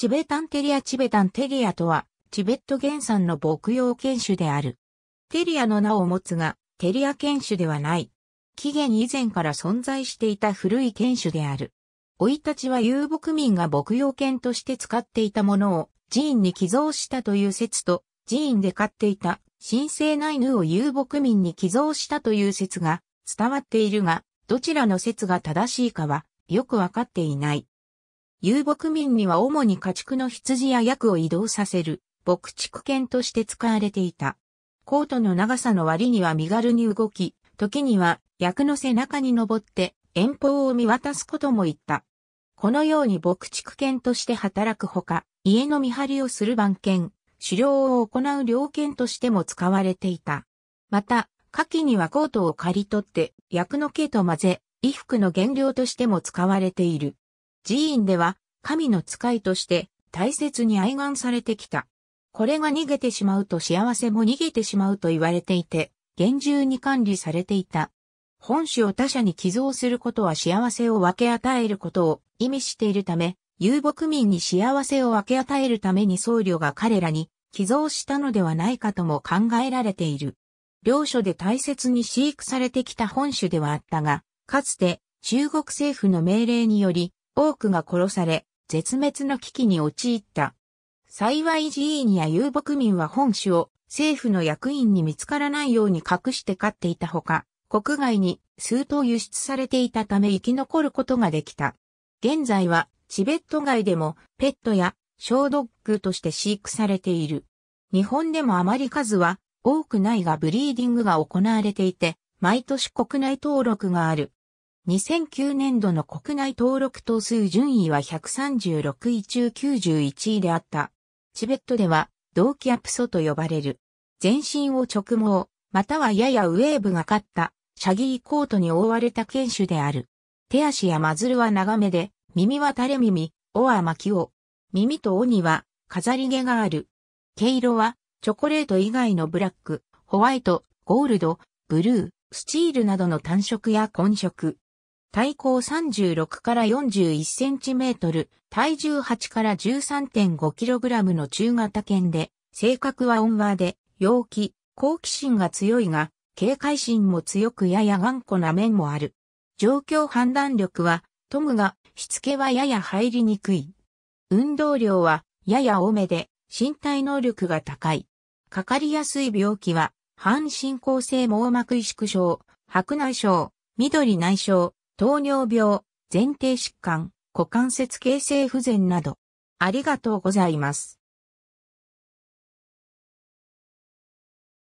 チベタンテリアチベタンテリアとは、チベット原産の牧羊犬種である。テリアの名を持つが、テリア犬種ではない。紀元以前から存在していた古い犬種である。生い立ちは遊牧民が牧羊犬として使っていたものを寺院に寄贈したという説と、寺院で飼っていた神聖な犬を遊牧民に寄贈したという説が伝わっているが、どちらの説が正しいかはよくわかっていない。遊牧民には主に家畜の羊や役を移動させる、牧畜犬として使われていた。コートの長さの割には身軽に動き、時には役の背中に登って遠方を見渡すことも言った。このように牧畜犬として働くほか、家の見張りをする番犬、狩猟を行う猟犬としても使われていた。また、夏季にはコートを刈り取って、役の毛と混ぜ、衣服の原料としても使われている。寺院では神の使いとして大切に愛願されてきた。これが逃げてしまうと幸せも逃げてしまうと言われていて、厳重に管理されていた。本種を他者に寄贈することは幸せを分け与えることを意味しているため、遊牧民に幸せを分け与えるために僧侶が彼らに寄贈したのではないかとも考えられている。領所で大切に飼育されてきた本種ではあったが、かつて中国政府の命令により多くが殺され、絶滅の危機に陥った。幸い寺院や遊牧民は本種を政府の役員に見つからないように隠して飼っていたほか、国外に数頭輸出されていたため生き残ることができた。現在はチベット外でもペットや小ドッグとして飼育されている。日本でもあまり数は多くないがブリーディングが行われていて、毎年国内登録がある。2009年度の国内登録頭数順位は136位中91位であった。チベットでは、同キアプソと呼ばれる。全身を直毛、またはややウェーブがかった、シャギーコートに覆われた犬種である。手足やマズルは長めで、耳は垂れ耳、尾は巻き尾。耳と尾には飾り毛がある。毛色はチョコレート以外のブラック、ホワイト、ゴールド、ブルー、スチールなどの単色や混色。体高36から41センチメートル、体重8から13.5キログラムの中型犬で、性格は温和で、陽気、好奇心が強いが、警戒心も強くやや頑固な面もある。状況判断力は、トムが、しつけはやや入りにくい。運動量は、やや多めで、身体能力が高い。かかりやすい病気は、半進行性網膜萎縮症、白内障、緑内障、糖尿病、前提疾患、股関節形成不全など。ありがとうございます。